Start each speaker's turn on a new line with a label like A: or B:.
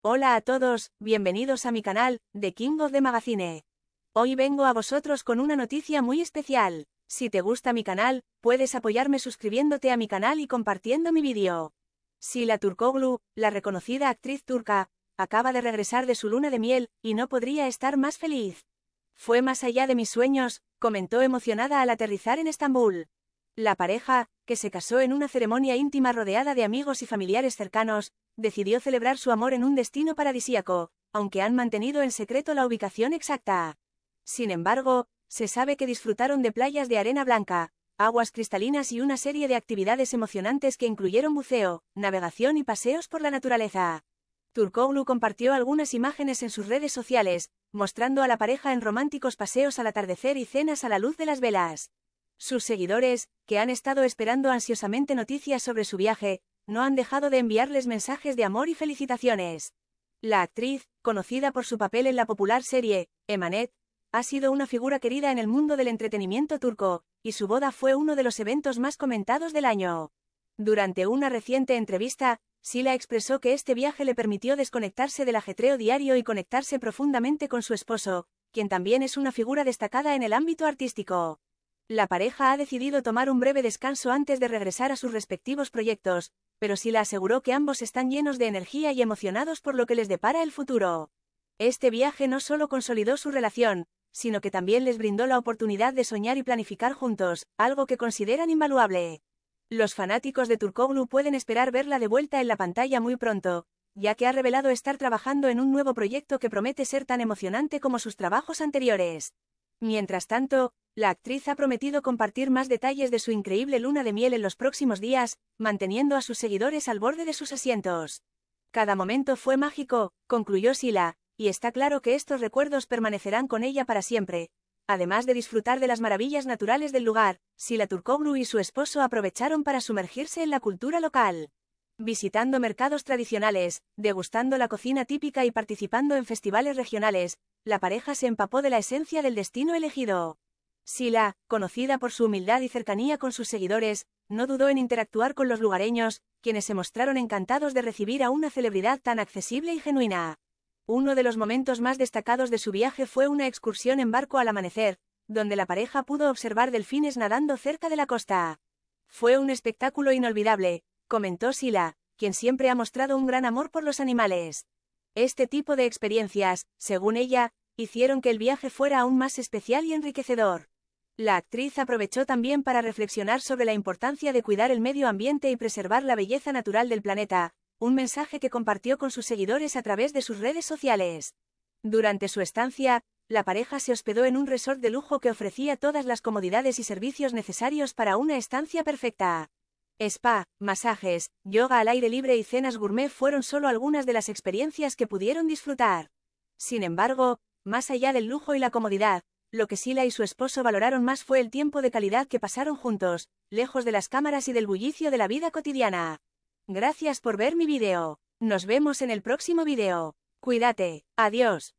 A: Hola a todos, bienvenidos a mi canal, The King of the Magazine. Hoy vengo a vosotros con una noticia muy especial. Si te gusta mi canal, puedes apoyarme suscribiéndote a mi canal y compartiendo mi vídeo. la Turkoglu, la reconocida actriz turca, acaba de regresar de su luna de miel, y no podría estar más feliz. Fue más allá de mis sueños, comentó emocionada al aterrizar en Estambul. La pareja, que se casó en una ceremonia íntima rodeada de amigos y familiares cercanos, decidió celebrar su amor en un destino paradisíaco, aunque han mantenido en secreto la ubicación exacta. Sin embargo, se sabe que disfrutaron de playas de arena blanca, aguas cristalinas y una serie de actividades emocionantes que incluyeron buceo, navegación y paseos por la naturaleza. Turkoglu compartió algunas imágenes en sus redes sociales, mostrando a la pareja en románticos paseos al atardecer y cenas a la luz de las velas. Sus seguidores, que han estado esperando ansiosamente noticias sobre su viaje, no han dejado de enviarles mensajes de amor y felicitaciones. La actriz, conocida por su papel en la popular serie, Emanet, ha sido una figura querida en el mundo del entretenimiento turco, y su boda fue uno de los eventos más comentados del año. Durante una reciente entrevista, Sila expresó que este viaje le permitió desconectarse del ajetreo diario y conectarse profundamente con su esposo, quien también es una figura destacada en el ámbito artístico. La pareja ha decidido tomar un breve descanso antes de regresar a sus respectivos proyectos, pero sí le aseguró que ambos están llenos de energía y emocionados por lo que les depara el futuro. Este viaje no solo consolidó su relación, sino que también les brindó la oportunidad de soñar y planificar juntos, algo que consideran invaluable. Los fanáticos de Turkoglu pueden esperar verla de vuelta en la pantalla muy pronto, ya que ha revelado estar trabajando en un nuevo proyecto que promete ser tan emocionante como sus trabajos anteriores. Mientras tanto, la actriz ha prometido compartir más detalles de su increíble luna de miel en los próximos días, manteniendo a sus seguidores al borde de sus asientos. Cada momento fue mágico, concluyó Sila, y está claro que estos recuerdos permanecerán con ella para siempre. Además de disfrutar de las maravillas naturales del lugar, Sila Turcoglu y su esposo aprovecharon para sumergirse en la cultura local. Visitando mercados tradicionales, degustando la cocina típica y participando en festivales regionales, la pareja se empapó de la esencia del destino elegido. Sila, conocida por su humildad y cercanía con sus seguidores, no dudó en interactuar con los lugareños, quienes se mostraron encantados de recibir a una celebridad tan accesible y genuina. Uno de los momentos más destacados de su viaje fue una excursión en barco al amanecer, donde la pareja pudo observar delfines nadando cerca de la costa. Fue un espectáculo inolvidable, comentó Sila, quien siempre ha mostrado un gran amor por los animales. Este tipo de experiencias, según ella, hicieron que el viaje fuera aún más especial y enriquecedor. La actriz aprovechó también para reflexionar sobre la importancia de cuidar el medio ambiente y preservar la belleza natural del planeta, un mensaje que compartió con sus seguidores a través de sus redes sociales. Durante su estancia, la pareja se hospedó en un resort de lujo que ofrecía todas las comodidades y servicios necesarios para una estancia perfecta. Spa, masajes, yoga al aire libre y cenas gourmet fueron solo algunas de las experiencias que pudieron disfrutar. Sin embargo, más allá del lujo y la comodidad, lo que Sila y su esposo valoraron más fue el tiempo de calidad que pasaron juntos, lejos de las cámaras y del bullicio de la vida cotidiana. Gracias por ver mi video. Nos vemos en el próximo video. Cuídate. Adiós.